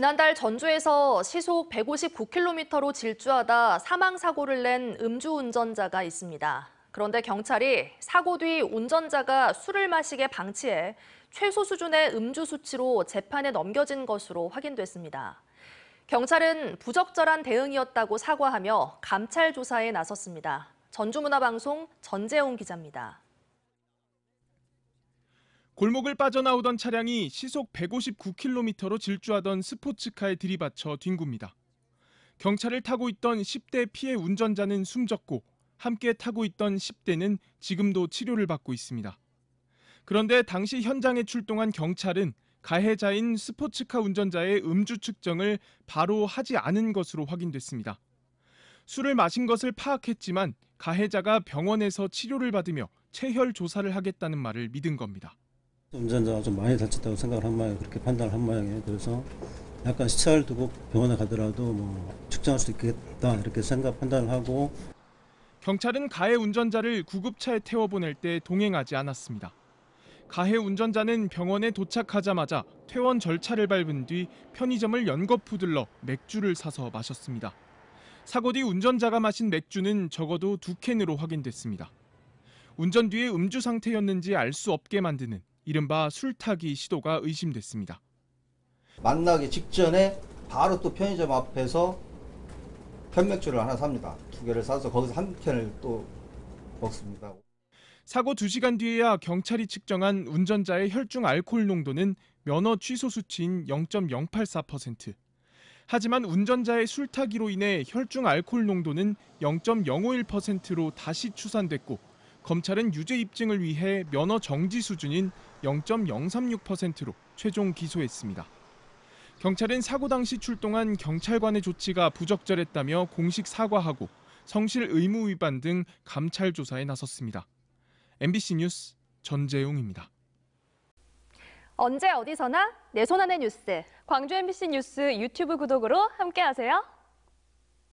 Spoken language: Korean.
지난달 전주에서 시속 159km로 질주하다 사망 사고를 낸 음주운전자가 있습니다. 그런데 경찰이 사고 뒤 운전자가 술을 마시게 방치해 최소 수준의 음주 수치로 재판에 넘겨진 것으로 확인됐습니다. 경찰은 부적절한 대응이었다고 사과하며 감찰 조사에 나섰습니다. 전주문화방송 전재웅 기자입니다. 골목을 빠져나오던 차량이 시속 159km로 질주하던 스포츠카에 들이받쳐 뒹굽니다. 경찰을 타고 있던 10대 피해 운전자는 숨졌고 함께 타고 있던 10대는 지금도 치료를 받고 있습니다. 그런데 당시 현장에 출동한 경찰은 가해자인 스포츠카 운전자의 음주 측정을 바로 하지 않은 것으로 확인됐습니다. 술을 마신 것을 파악했지만 가해자가 병원에서 치료를 받으며 체혈 조사를 하겠다는 말을 믿은 겁니다. 운전자가 좀 많이 다쳤다고 생각을 한 모양에 이요 그렇게 판단을 한 모양이에요. 그래서 약간 시차를 두고 병원에 가더라도 뭐 측정할 수 있겠다 이렇게 생각 판단을 하고 경찰은 가해 운전자를 구급차에 태워 보낼 때 동행하지 않았습니다. 가해 운전자는 병원에 도착하자마자 퇴원 절차를 밟은 뒤 편의점을 연거푸 들러 맥주를 사서 마셨습니다. 사고 뒤 운전자가 마신 맥주는 적어도 두 캔으로 확인됐습니다. 운전 뒤에 음주 상태였는지 알 수 없게 만드는 이른바 술타기 시도가 의심됐습니다. 만나기 직전에 바로 또 편의점 앞에서 편맥주를 하나 삽니다. 두 개를 사서 거기서 한 캔을 또 먹습니다. 사고 2시간 뒤에야 경찰이 측정한 운전자의 혈중 알코올 농도는 면허 취소 수치인 0.084%. 하지만 운전자의 술타기로 인해 혈중 알코올 농도는 0.051%로 다시 추산됐고 검찰은 유죄 입증을 위해 면허 정지 수준인 0.036%로 최종 기소했습니다. 경찰은 사고 당시 출동한 경찰관의 조치가 부적절했다며 공식 사과하고 성실 의무 위반 등 감찰 조사에 나섰습니다. MBC 뉴스 전재용입니다. 언제 어디서나 내 손안의 뉴스. 광주 MBC 뉴스 유튜브 구독으로 함께하세요.